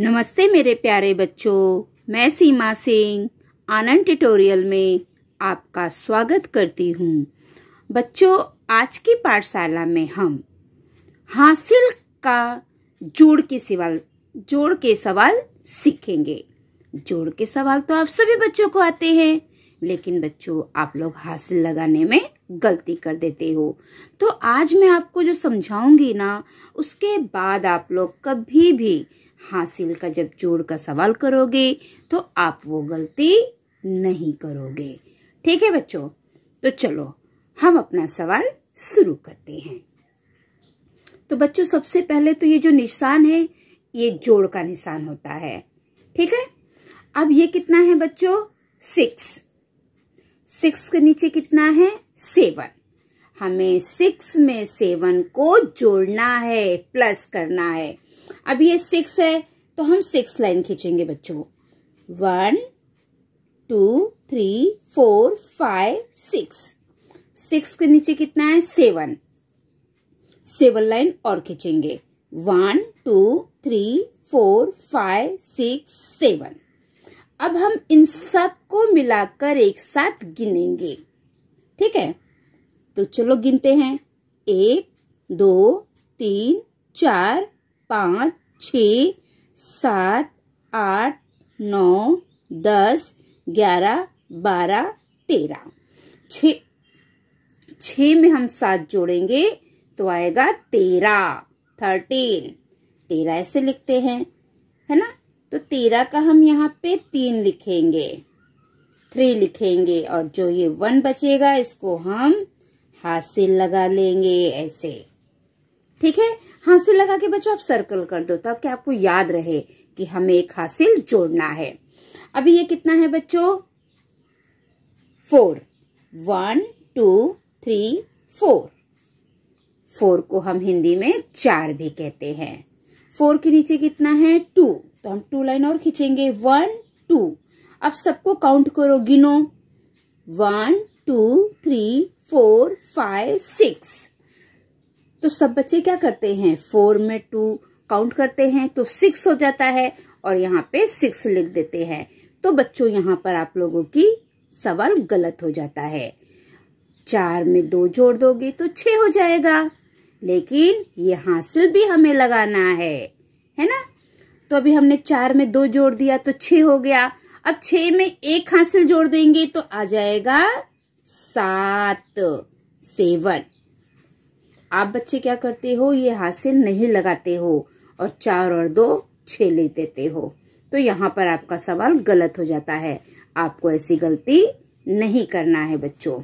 नमस्ते मेरे प्यारे बच्चों मैं सीमा सिंह आनंद ट्यूटोरियल में आपका स्वागत करती हूँ बच्चों आज की पाठशाला में हम हासिल का जोड़ के सवाल जोड़ के सवाल सीखेंगे जोड़ के सवाल तो आप सभी बच्चों को आते हैं लेकिन बच्चों आप लोग हासिल लगाने में गलती कर देते हो तो आज मैं आपको जो समझाऊंगी ना उसके बाद आप लोग कभी भी हासिल का जब जोड़ का सवाल करोगे तो आप वो गलती नहीं करोगे ठीक है बच्चों तो चलो हम अपना सवाल शुरू करते हैं तो बच्चों सबसे पहले तो ये जो निशान है ये जोड़ का निशान होता है ठीक है अब ये कितना है बच्चों सिक्स सिक्स के नीचे कितना है सेवन हमें सिक्स में सेवन को जोड़ना है प्लस करना है अब ये सिक्स है तो हम सिक्स लाइन खींचेंगे बच्चों one two three four five six six के नीचे कितना है सेवन सेवन लाइन और खींचेंगे one two three four five six seven अब हम इन सब को मिलाकर एक साथ गिनेंगे ठीक है तो चलो गिनते हैं एक दो तीन चार पाँच छ सात आठ नौ दस ग्यारह बारह तेरह छ छ में हम सात जोड़ेंगे तो आएगा तेरह थर्टीन तेरह ऐसे लिखते हैं है ना तो तेरह का हम यहाँ पे तीन लिखेंगे थ्री लिखेंगे और जो ये वन बचेगा इसको हम हाथ से लगा लेंगे ऐसे ठीक है हासिल लगा के बच्चों आप सर्कल कर दो ताकि आपको याद रहे कि हमें एक हासिल जोड़ना है अभी ये कितना है बच्चों four one two three four four को हम हिंदी में चार भी कहते हैं फोर के नीचे कितना है टू तो हम टू लाइन और खींचेंगे वन टू अब सबको काउंट करो गिनो one two three four five six तो सब बच्चे क्या करते हैं फोर में टू काउंट करते हैं तो सिक्स हो जाता है और यहाँ पे सिक्स लिख देते हैं तो बच्चों यहाँ पर आप लोगों की सवाल गलत हो जाता है चार में दो जोड़ दोगे तो छ हो जाएगा लेकिन ये हासिल भी हमें लगाना है है ना तो अभी हमने चार में दो जोड़ दिया तो छ हो गया अब छ में एक हासिल जोड़ देंगे तो आ जाएगा सात सेवन आप बच्चे क्या करते हो ये हासिल नहीं लगाते हो और चार और दो छ लिख देते हो तो यहाँ पर आपका सवाल गलत हो जाता है आपको ऐसी गलती नहीं करना है बच्चों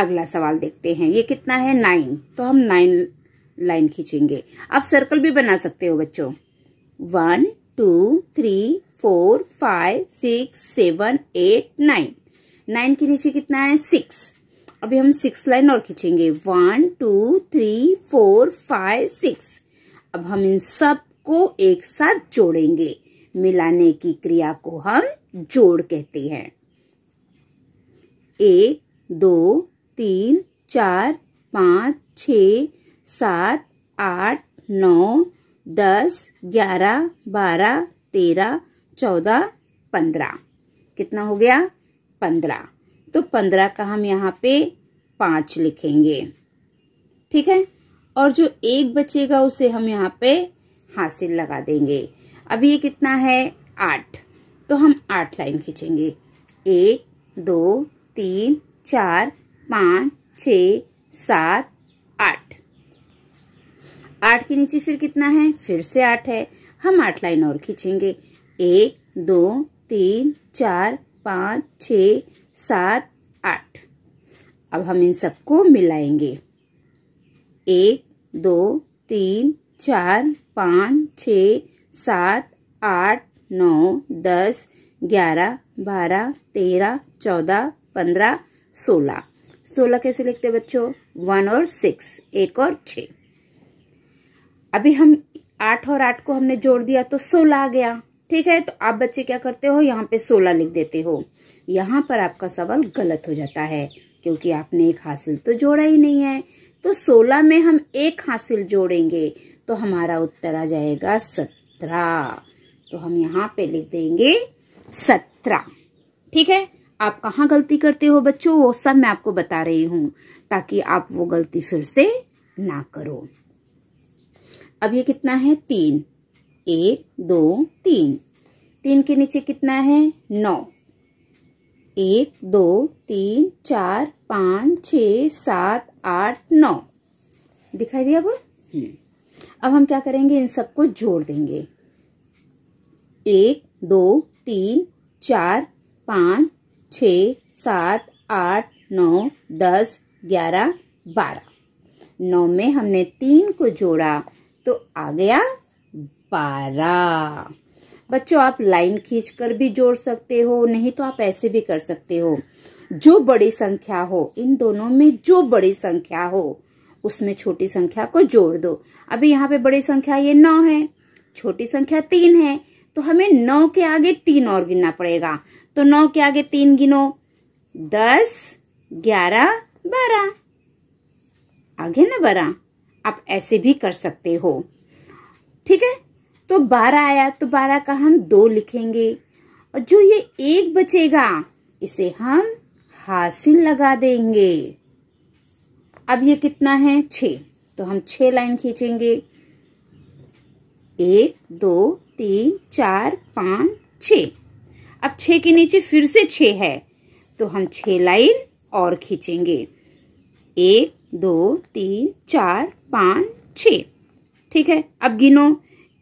अगला सवाल देखते हैं ये कितना है नाइन तो हम नाइन लाइन खींचेंगे आप सर्कल भी बना सकते हो बच्चों one two three four five six seven eight nine nine के नीचे कितना है सिक्स अभी हम सिक्स लाइन और खींचेंगे one two three four five six अब हम इन सब को एक साथ जोड़ेंगे मिलाने की क्रिया को हम जोड़ कहते हैं एक दो तीन चार पाँच छ सात आठ नौ दस ग्यारह बारह तेरह चौदह पंद्रह कितना हो गया पंद्रह तो पंद्रह का हम यहाँ पे पाँच लिखेंगे ठीक है और जो एक बचेगा उसे हम यहाँ पे हासिल लगा देंगे अब ये कितना है आठ तो हम आठ लाइन खींचेंगे एक दो तीन चार पाँच छ सात आठ आठ के नीचे फिर कितना है फिर से आठ है हम आठ लाइन और खींचेंगे एक दो तीन चार पाँच छ सात आठ अब हम इन सबको मिलाएंगे एक दो तीन चार पाँच छ सात आठ नौ दस ग्यारह बारह तेरह चौदह पंद्रह सोलह सोलह कैसे लिखते बच्चों वन और सिक्स एक और छ अभी हम आठ और आठ को हमने जोड़ दिया तो सोलह आ गया ठीक है तो आप बच्चे क्या करते हो यहाँ पे सोलह लिख देते हो यहाँ पर आपका सवाल गलत हो जाता है क्योंकि आपने एक हासिल तो जोड़ा ही नहीं है तो सोलह में हम एक हासिल जोड़ेंगे तो हमारा उत्तर आ जाएगा सत्रह तो हम यहाँ पे लिख देंगे सत्रह ठीक है आप कहाँ गलती करते हो बच्चों वो सब मैं आपको बता रही हूँ ताकि आप वो गलती फिर से ना करो अब ये कितना है तीन एक दो तीन तीन के नीचे कितना है नौ एक दो तीन चार पाँच छ सात आठ नौ दिखाई दिया अब हम्म। अब हम क्या करेंगे इन सबको जोड़ देंगे एक दो तीन चार पाँच छ सात आठ नौ दस ग्यारह बारह नौ में हमने तीन को जोड़ा तो आ गया बारह बच्चों आप लाइन खींचकर भी जोड़ सकते हो नहीं तो आप ऐसे भी कर सकते हो जो बड़ी संख्या हो इन दोनों में जो बड़ी संख्या हो उसमें छोटी संख्या को जोड़ दो अभी यहाँ पे बड़ी संख्या ये नौ है छोटी संख्या तीन है तो हमें नौ के आगे तीन और गिनना पड़ेगा तो नौ के आगे तीन गिनो दस ग्यारह बारह आगे ना बारह आप ऐसे भी कर सकते हो ठीक है तो बारह आया तो बारह का हम दो लिखेंगे और जो ये एक बचेगा इसे हम हासिल लगा देंगे अब ये कितना है छ तो हम छ लाइन खींचेंगे एक दो तीन चार पांच छ अब छ के नीचे फिर से छ है तो हम छ लाइन और खींचेंगे एक दो तीन चार पांच छ ठीक है अब गिनो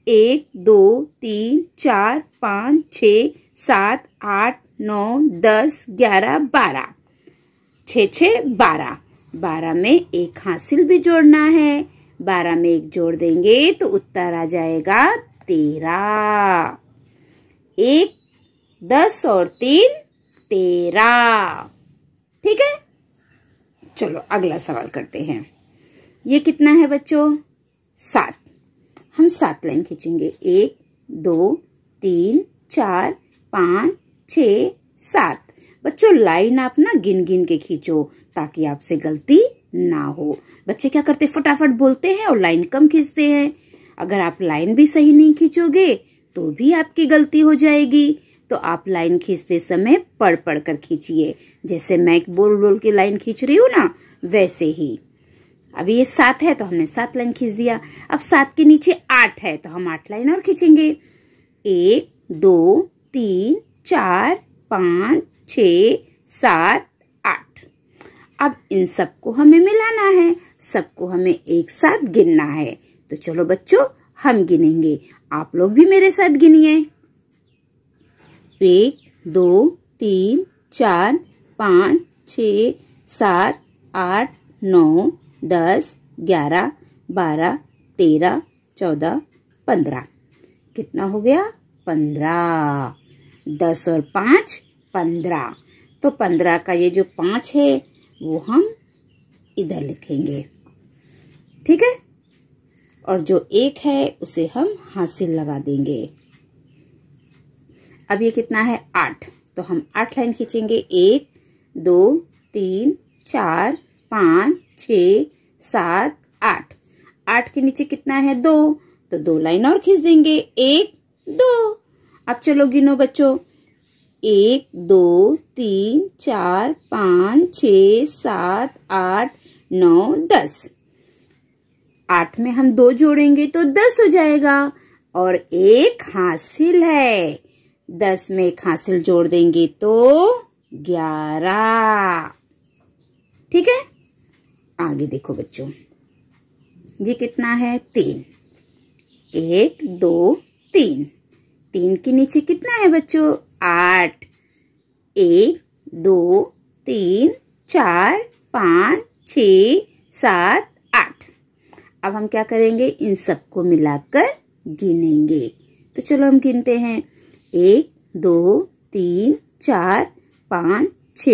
एक दो तीन चार पाँच छ सात आठ नौ दस ग्यारह बारह छ छ बारह बारह में एक हासिल भी जोड़ना है बारह में एक जोड़ देंगे तो उत्तर आ जाएगा तेरह एक दस और तीन तेरह ठीक है चलो अगला सवाल करते हैं ये कितना है बच्चों सात हम सात लाइन खींचेंगे एक दो तीन चार पाँच छ सात बच्चों लाइन आप ना गिन गिन के खींचो ताकि आपसे गलती ना हो बच्चे क्या करते फटाफट बोलते हैं और लाइन कम खींचते हैं अगर आप लाइन भी सही नहीं खींचोगे तो भी आपकी गलती हो जाएगी तो आप लाइन खींचते समय पढ़ पढ़ कर खींचिए जैसे मैं बोल बोल के लाइन खींच रही हूँ ना वैसे ही अब ये सात है तो हमने सात लाइन खींच दिया अब सात के नीचे आठ है तो हम आठ लाइन और खींचेंगे एक दो तीन चार पाँच छ सात आठ अब इन सबको हमें मिलाना है सबको हमें एक साथ गिनना है तो चलो बच्चों हम गिनेंगे आप लोग भी मेरे साथ गिनिए एक दो तीन चार पाँच छ सात आठ नौ दस ग्यारह बारह तेरह चौदह पंद्रह कितना हो गया पंद्रह दस और पाँच पंद्रह तो पंद्रह का ये जो पाँच है वो हम इधर लिखेंगे ठीक है और जो एक है उसे हम हासिल लगा देंगे अब ये कितना है आठ तो हम आठ लाइन खींचेंगे एक दो तीन चार पाँच छ सात आठ आठ के नीचे कितना है दो तो दो लाइन और खींच देंगे एक दो अब चलो गिनो बच्चों एक दो तीन चार पाँच छ सात आठ नौ दस आठ में हम दो जोड़ेंगे तो दस हो जाएगा और एक हासिल है दस में एक हासिल जोड़ देंगे तो ग्यारह ठीक है आगे देखो बच्चों ये कितना है तीन एक दो तीन तीन के नीचे कितना है बच्चों आठ एक दो तीन चार पाँच छ सात आठ अब हम क्या करेंगे इन सबको मिलाकर गिनेंगे तो चलो हम गिनते हैं एक दो तीन चार पाँच छ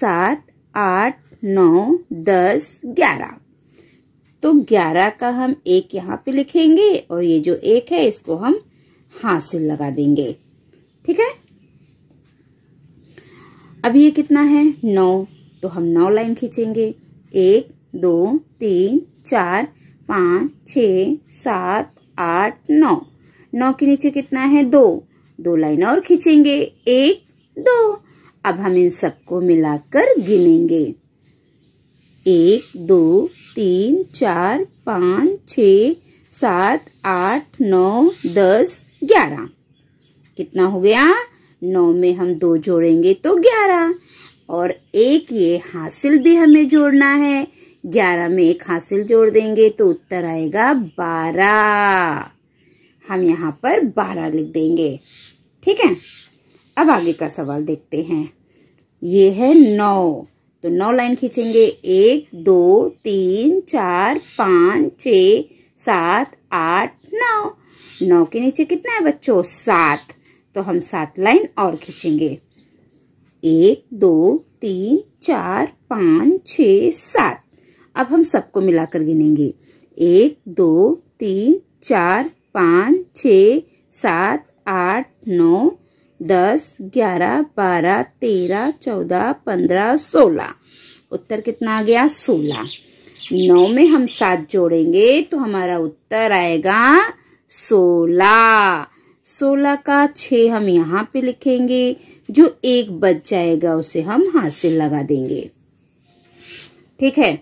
सात आठ नौ दस ग्यारह तो ग्यारह का हम एक यहाँ पे लिखेंगे और ये जो एक है इसको हम हाथ से लगा देंगे ठीक है अब ये कितना है नौ तो हम नौ लाइन खींचेंगे एक दो तीन चार पाँच छ सात आठ नौ नौ के नीचे कितना है दो दो लाइन और खींचेंगे एक दो अब हम इन सबको मिलाकर गिनेंगे एक दो तीन चार पाँच छ सात आठ नौ दस ग्यारह कितना हो गया नौ में हम दो जोड़ेंगे तो ग्यारह और एक ये हासिल भी हमें जोड़ना है ग्यारह में एक हासिल जोड़ देंगे तो उत्तर आएगा बारह हम यहाँ पर बारह लिख देंगे ठीक है अब आगे का सवाल देखते हैं ये है नौ तो नौ लाइन खींचेंगे एक दो तीन चार पाँच छ सात आठ नौ नौ के नीचे कितना है बच्चों सात तो हम सात लाइन और खींचेंगे एक दो तीन चार पाँच छ सात अब हम सबको मिलाकर गिनेंगे एक दो तीन चार पाँच छ सात आठ नौ दस ग्यारह बारह तेरह चौदह पंद्रह सोलह उत्तर कितना आ गया सोलह नौ में हम सात जोड़ेंगे तो हमारा उत्तर आएगा सोलह सोलह का छ हम यहाँ पे लिखेंगे जो एक बच जाएगा उसे हम हाथ से लगा देंगे ठीक है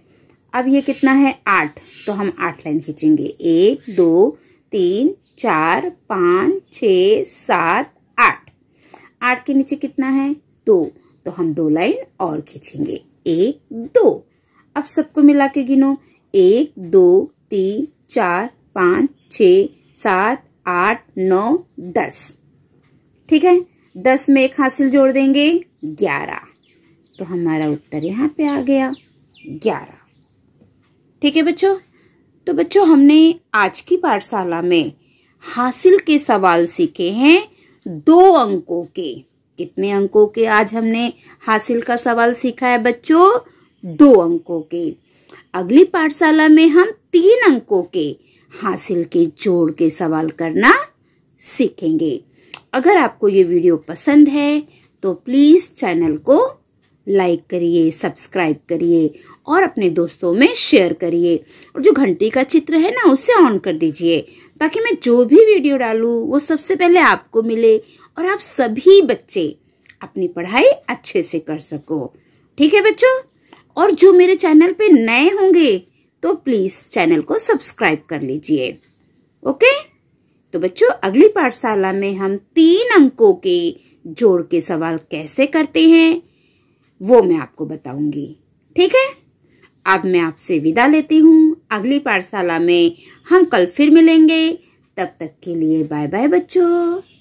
अब ये कितना है आठ तो हम आठ लाइन खींचेंगे एक दो तीन चार पाँच छ सात आठ के नीचे कितना है दो तो हम दो लाइन और खींचेंगे एक दो अब सबको मिला के गिनो एक दो तीन चार पांच छ सात आठ नौ दस ठीक है दस में एक हासिल जोड़ देंगे ग्यारह तो हमारा उत्तर यहाँ पे आ गया ग्यारह ठीक है बच्चों तो बच्चों हमने आज की पाठशाला में हासिल के सवाल सीखे हैं दो अंकों के कितने अंकों के आज हमने हासिल का सवाल सीखा है बच्चों दो अंकों के अगली पाठशाला में हम तीन अंकों के हासिल के जोड़ के सवाल करना सीखेंगे अगर आपको ये वीडियो पसंद है तो प्लीज चैनल को लाइक करिए सब्सक्राइब करिए और अपने दोस्तों में शेयर करिए और जो घंटी का चित्र है ना उसे ऑन कर दीजिए ताकि मैं जो भी वीडियो डालूं वो सबसे पहले आपको मिले और आप सभी बच्चे अपनी पढ़ाई अच्छे से कर सको ठीक है बच्चों और जो मेरे चैनल पे नए होंगे तो प्लीज चैनल को सब्सक्राइब कर लीजिए ओके तो बच्चों अगली पाठशाला में हम तीन अंकों के जोड़ के सवाल कैसे करते हैं वो मैं आपको बताऊंगी ठीक है अब मैं आपसे विदा लेती हूँ अगली पाठशाला में हम कल फिर मिलेंगे तब तक के लिए बाय बाय बच्चों